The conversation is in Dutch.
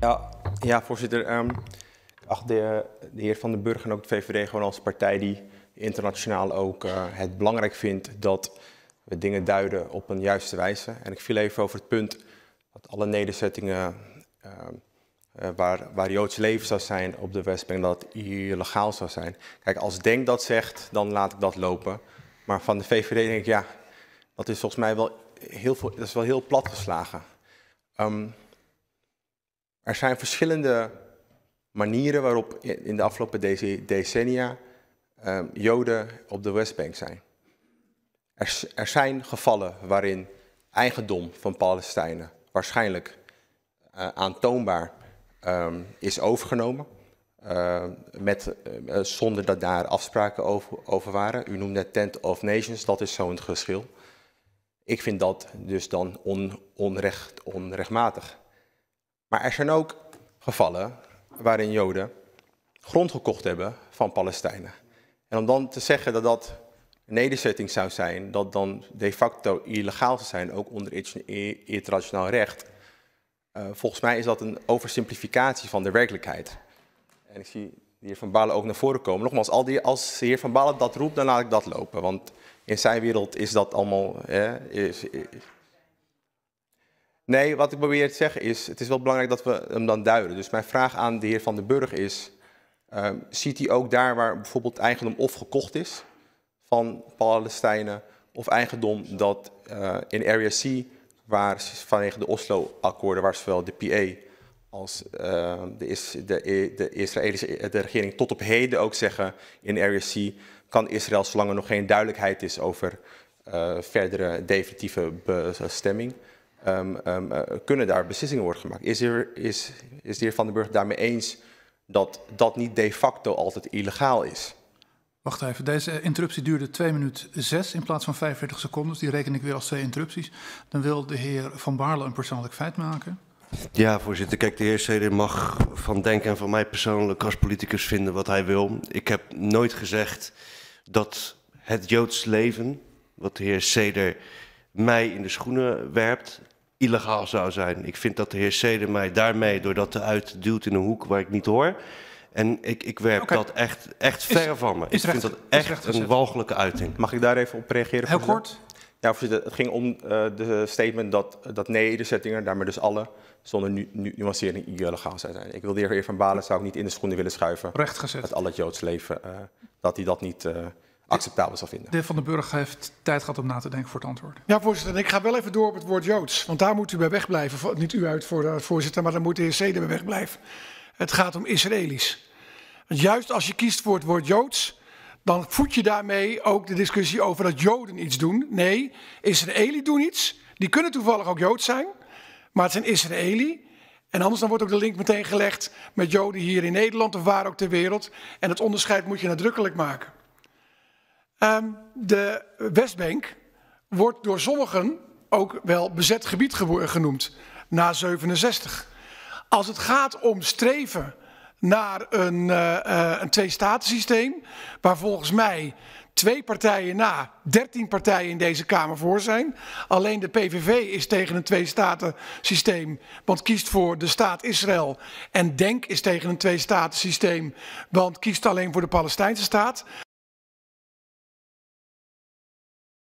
Ja, ja voorzitter. ik ehm, acht de, heer Van den Burg en ook de VVD gewoon als partij die internationaal ook eh, het belangrijk vindt dat we dingen duiden op een juiste wijze. En ik viel even over het punt dat alle nederzettingen ehm, eh, waar, waar Joods leven zou zijn op de Westbank, dat illegaal zou zijn. Kijk, als Denk dat zegt, dan laat ik dat lopen. Maar van de VVD denk ik, ja, dat is volgens mij wel heel, veel, dat is wel heel plat geslagen. Ehm, er zijn verschillende manieren waarop in de afgelopen decennia ehm, Joden op de Westbank zijn. Er, er, zijn gevallen waarin eigendom van Palestijnen waarschijnlijk uh, aantoonbaar ehm, is overgenomen. Eh, met, eh, zonder dat daar afspraken over, waren. U noemde het Tent of Nations, dat is zo'n geschil. Ik vind dat dus dan on, onrecht, onrechtmatig. Maar er zijn ook gevallen waarin Joden grond gekocht hebben van Palestijnen. En om dan te zeggen dat dat een nederzetting zou zijn, dat dan de facto illegaal zou zijn, ook onder internationaal recht. Uh, volgens mij is dat een oversimplificatie van de werkelijkheid. En ik zie de heer Van Balen ook naar voren komen. Nogmaals, al die, als de heer Van Balen dat roept, dan laat ik dat lopen. Want in zijn wereld is dat allemaal, is, Nee, wat ik probeer te zeggen is, het is wel belangrijk dat we hem dan duiden. Dus mijn vraag aan de heer Van den Burg is, ehm, ziet hij ook daar waar bijvoorbeeld eigendom of gekocht is van Palestijnen, of eigendom dat eh, in Area C, waar vanwege de Oslo-akkoorden, waar zowel de PA als ehm, de, de, e, de, Israëlische de regering tot op heden ook zeggen in Area C, kan Israël zolang er nog geen duidelijkheid is over eh, verdere definitieve bestemming, Ehm, ehm, eh, kunnen daar beslissingen worden gemaakt. Is, er, is, is de heer Van den Burg daarmee eens dat dat niet de facto altijd illegaal is? Wacht even, deze interruptie duurde 2 minuten 6 in plaats van 45 seconden. die reken ik weer als twee interrupties. Dan wil de heer Van Baarle een persoonlijk feit maken. Ja, voorzitter. Kijk, de heer Seder mag van denken en van mij persoonlijk als politicus vinden wat hij wil. Ik heb nooit gezegd dat het Joods leven, wat de heer Seder mij in de schoenen werpt, illegaal zou zijn. Ik vind dat de heer Sede mij daarmee, doordat te uitduwt in een hoek waar ik niet hoor. En ik, ik werp dat echt, echt ver van me. Ik vind dat echt een walgelijke uiting. Mag ik daar even op reageren? Heel kort. Ja, voorzitter, het ging om eh, de statement dat, dat nee, de daarmee dus alle, zonder nu, nu, nuancering illegaal zou zijn. Ik wil de heer Van Balen zou ik niet in de schoenen willen schuiven. Rechtgezet. Dat al het Joods leven, eh, dat hij dat niet... Eh, acceptabel zal vinden. De Van den Burg heeft tijd gehad om na te denken voor het antwoord. Ja, voorzitter. ik ga wel even door op het woord Joods. Want daar moet u bij wegblijven. Niet u uit, voor de eh, voorzitter, maar daar moet de heer Seder bij wegblijven. Het gaat om Israëli's. juist als je kiest voor het woord Joods, dan voed je daarmee ook de discussie over dat Joden iets doen. Nee, Israëli doen iets. Die kunnen toevallig ook Joods zijn, maar het zijn Israëli. En anders dan wordt ook de link meteen gelegd met Joden hier in Nederland of waar ook ter wereld. En het onderscheid moet je nadrukkelijk maken. Um, de Westbank wordt door sommigen ook wel bezet gebied genoemd na 67. Als het gaat om streven naar een, uh, uh, een twee staten waar volgens mij twee partijen na, dertien partijen in deze Kamer voor zijn. Alleen de PVV is tegen een twee-staten-systeem, want kiest voor de staat Israël. En DENK is tegen een twee-staten-systeem, want kiest alleen voor de Palestijnse staat.